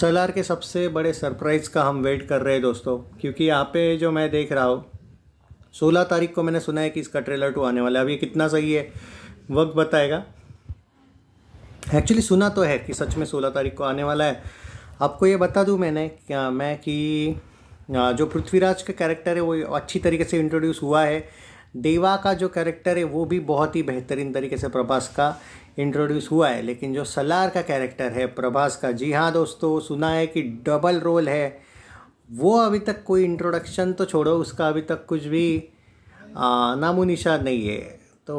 solar के सबसे बड़े सरप्राइज़ का हम वेट कर रहे हैं दोस्तों क्योंकि यहाँ पे जो मैं देख रहा हूँ सोलह तारीख को मैंने सुना है कि इसका ट्रेलर टू आने वाला है अब ये कितना सही है वक्त बताएगा एक्चुअली सुना तो है कि सच में सोलह तारीख को आने वाला है आपको ये बता दूँ मैंने क्या मैं कि जो पृथ्वीराज का कैरेक्टर है वो अच्छी तरीके से इंट्रोड्यूस हुआ है देवा का जो कैरेक्टर है वो भी बहुत ही बेहतरीन तरीके से प्रभास का इंट्रोड्यूस हुआ है लेकिन जो सलार का कैरेक्टर है प्रभास का जी हाँ दोस्तों सुना है कि डबल रोल है वो अभी तक कोई इंट्रोडक्शन तो छोड़ो उसका अभी तक कुछ भी नामो निशान नहीं है तो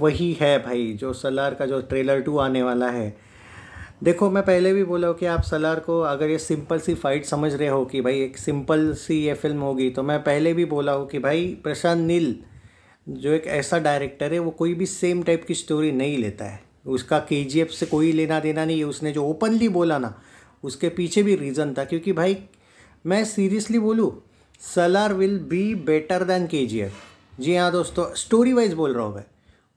वही है भाई जो सलार का जो ट्रेलर टू आने वाला है देखो मैं पहले भी बोला हूँ कि आप सलार को अगर ये सिंपल सी फाइट समझ रहे हो कि भाई एक सिंपल सी ये फिल्म होगी तो मैं पहले भी बोला हूँ कि भाई प्रशांत नील जो एक ऐसा डायरेक्टर है वो कोई भी सेम टाइप की स्टोरी नहीं लेता है उसका के से कोई लेना देना नहीं है उसने जो ओपनली बोला ना उसके पीछे भी रीज़न था क्योंकि भाई मैं सीरियसली बोलूँ Salaar will be better than K G हाँ दोस्तों स्टोरी वाइज बोल रहा हूँ मैं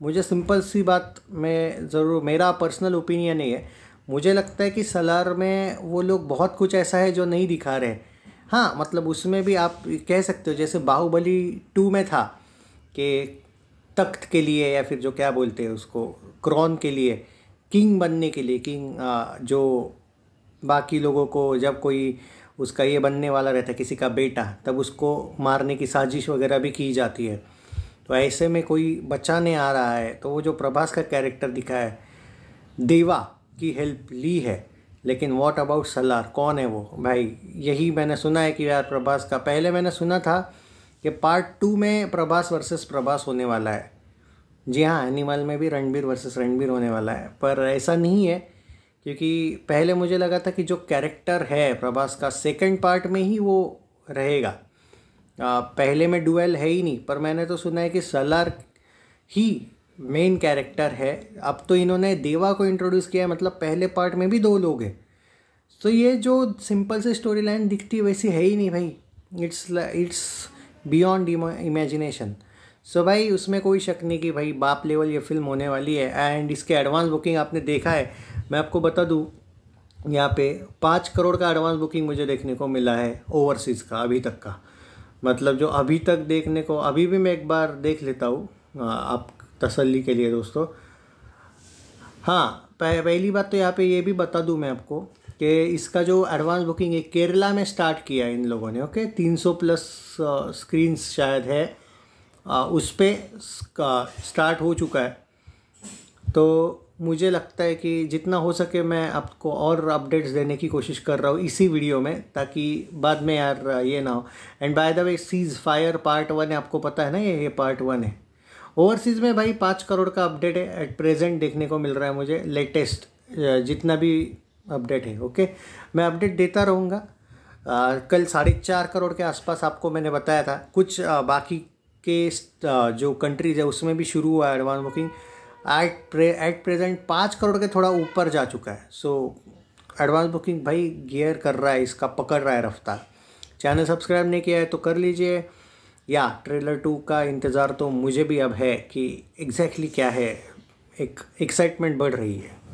मुझे सिंपल सी बात मैं ज़रूर मेरा पर्सनल ओपिनियन ही है मुझे लगता है कि सलार में वो लोग बहुत कुछ ऐसा है जो नहीं दिखा रहे हाँ मतलब उसमें भी आप कह सकते हो जैसे बाहुबली टू में था कि तख्त के लिए या फिर जो क्या बोलते हैं उसको क्रॉन के लिए किंग बनने के लिए किंग जो बाकी लोगों को जब कोई उसका ये बनने वाला रहता है किसी का बेटा तब उसको मारने की साजिश वगैरह भी की जाती है तो ऐसे में कोई बचाने आ रहा है तो वो जो प्रभास का कैरेक्टर दिखा है देवा की हेल्प ली है लेकिन व्हाट अबाउट सलार कौन है वो भाई यही मैंने सुना है कि यार प्रभास का पहले मैंने सुना था कि पार्ट टू में प्रभास वर्सेस प्रभास होने वाला है जी हाँ एनिमल में भी रणबीर वर्सेस रणबीर होने वाला है पर ऐसा नहीं है क्योंकि पहले मुझे लगा था कि जो कैरेक्टर है प्रभास का सेकंड पार्ट में ही वो रहेगा आ, पहले में डुएल है ही नहीं पर मैंने तो सुना है कि सलार ही मेन कैरेक्टर है अब तो इन्होंने देवा को इंट्रोड्यूस किया है मतलब पहले पार्ट में भी दो लोग हैं तो ये जो सिंपल से स्टोरी लाइन दिखती है वैसी है ही नहीं भाई it's it's beyond imagination so भाई उसमें कोई शक नहीं कि भाई बाप लेवल ये फिल्म होने वाली है एंड इसके एडवांस बुकिंग आपने देखा है मैं आपको बता दूँ यहाँ पे पाँच करोड़ का एडवांस बुकिंग मुझे देखने को मिला है ओवरसीज़ का अभी तक का मतलब जो अभी तक देखने को अभी भी मैं एक बार देख लेता हूँ हाँ, आप तसल्ली के लिए दोस्तों हाँ पहली बात तो यहाँ पे ये भी बता दूँ मैं आपको कि इसका जो एडवांस बुकिंग है केरला में स्टार्ट किया इन लोगों ने ओके तीन सौ प्लस स्क्रीन uh, शायद है आ, uh, उस पर स्टार्ट uh, हो चुका है तो मुझे लगता है कि जितना हो सके मैं आपको और अपडेट्स देने की कोशिश कर रहा हूँ इसी वीडियो में ताकि बाद में यार ये ना हो and by the way ceasefire part one है आपको पता है ना ये ये पार्ट वन है ओवरसीज़ में भाई पाँच करोड़ का अपडेट है एट प्रेजेंट देखने को मिल रहा है मुझे लेटेस्ट जितना भी अपडेट है ओके मैं अपडेट देता रहूँगा कल साढ़े चार करोड़ के आसपास आपको मैंने बताया था कुछ आ, बाकी के आ, जो कंट्रीज है उसमें भी शुरू हुआ है advance booking at pre at present पाँच करोड़ के थोड़ा ऊपर जा चुका है सो एडवांस बुकिंग भाई गियर कर रहा है इसका पकड़ रहा है रफ्तार चैनल सब्सक्राइब नहीं किया है तो कर लीजिए या ट्रेलर टू का इंतज़ार तो मुझे भी अब है कि एग्जैक्टली exactly क्या है एक एक्साइटमेंट बढ़ रही है